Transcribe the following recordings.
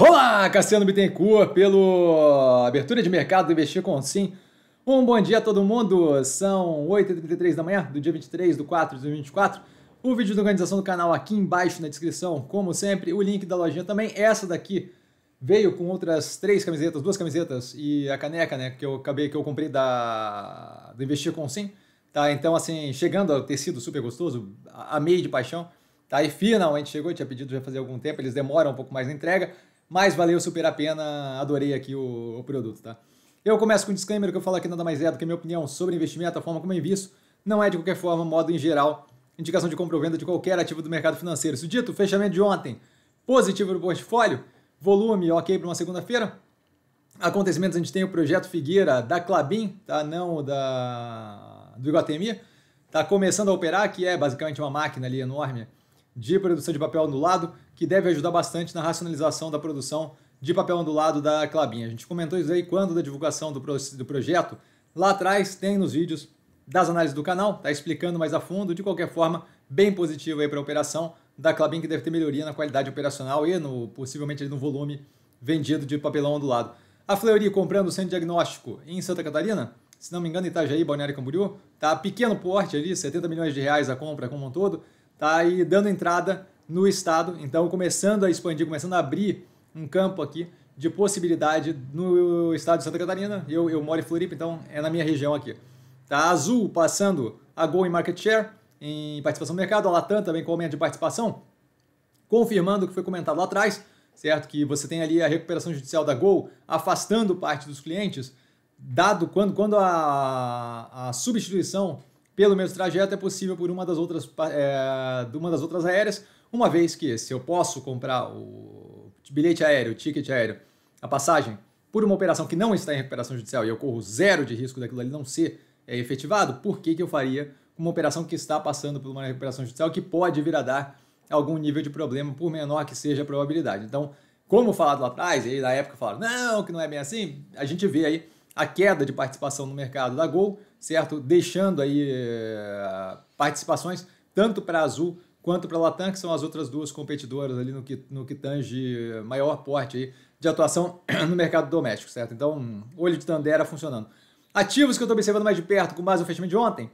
Olá, Cassiano Bittencourt, pelo Abertura de Mercado do Investir com Sim. Um bom dia a todo mundo, são 8h33 da manhã do dia 23 do 4 de 2024. O vídeo de organização do canal aqui embaixo na descrição, como sempre, o link da lojinha também. Essa daqui veio com outras três camisetas, duas camisetas e a caneca, né, que eu acabei que eu comprei da do Investir com Sim. Tá, então assim, chegando ao tecido super gostoso, amei de paixão. Tá, e finalmente chegou, eu tinha pedido já fazia algum tempo, eles demoram um pouco mais na entrega mas valeu super a pena, adorei aqui o, o produto, tá? Eu começo com um disclaimer que eu falo aqui nada mais é do que a minha opinião sobre investimento, a forma como eu invisto, não é de qualquer forma, modo em geral, indicação de compra ou venda de qualquer ativo do mercado financeiro. Isso dito, fechamento de ontem, positivo no portfólio, volume ok para uma segunda-feira. Acontecimentos, a gente tem o projeto Figueira da Clabin, tá? não da do Iguatemi, está começando a operar, que é basicamente uma máquina ali enorme de produção de papel ondulado, que deve ajudar bastante na racionalização da produção de papel ondulado da Clabinha. A gente comentou isso aí quando da divulgação do, pro, do projeto. Lá atrás tem nos vídeos das análises do canal, tá explicando mais a fundo. De qualquer forma, bem positivo aí para a operação da Clabin, que deve ter melhoria na qualidade operacional e no possivelmente no volume vendido de papelão ondulado. A Fleury comprando o centro diagnóstico em Santa Catarina, se não me engano, Itajaí, Balneário Camboriú, tá pequeno porte ali, 70 milhões de reais a compra como um todo tá aí dando entrada no Estado, então começando a expandir, começando a abrir um campo aqui de possibilidade no Estado de Santa Catarina. Eu, eu moro em Floripa, então é na minha região aqui. Tá azul passando a Gol em market share, em participação do mercado, a Latam também com aumento de participação, confirmando o que foi comentado lá atrás, certo? Que você tem ali a recuperação judicial da Gol afastando parte dos clientes, dado quando, quando a, a substituição pelo mesmo trajeto é possível por uma das outras, é, uma das outras aéreas, uma vez que se eu posso comprar o bilhete aéreo, o ticket aéreo, a passagem, por uma operação que não está em recuperação judicial e eu corro zero de risco daquilo ali não ser é, efetivado, por que, que eu faria uma operação que está passando por uma recuperação judicial que pode vir a dar algum nível de problema, por menor que seja a probabilidade? Então, como falado lá atrás, aí na época falaram, não, que não é bem assim, a gente vê aí a queda de participação no mercado da Gol, certo? Deixando aí eh, participações tanto para a Azul quanto para a Latam, que são as outras duas competidoras ali no que, no que tange maior porte aí de atuação no mercado doméstico, certo? Então, olho de Tandera funcionando. Ativos que eu estou observando mais de perto, com base no fechamento de ontem,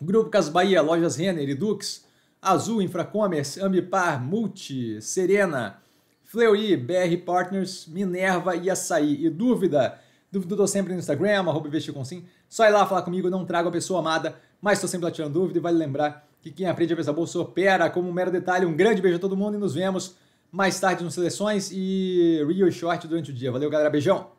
Grupo Casas Bahia, Lojas Renner e Dux, Azul, Infracommerce, Ambipar, Multi, Serena, Fleury, BR Partners, Minerva e Açaí. E dúvida, Dúvida eu tô sempre no Instagram, arroba sim. Só ir lá falar comigo, não trago a pessoa amada, mas estou sempre lá tirando dúvida e vale lembrar que quem aprende a pensar bolsa opera como um mero detalhe. Um grande beijo a todo mundo e nos vemos mais tarde nas Seleções e Real Short durante o dia. Valeu, galera. Beijão!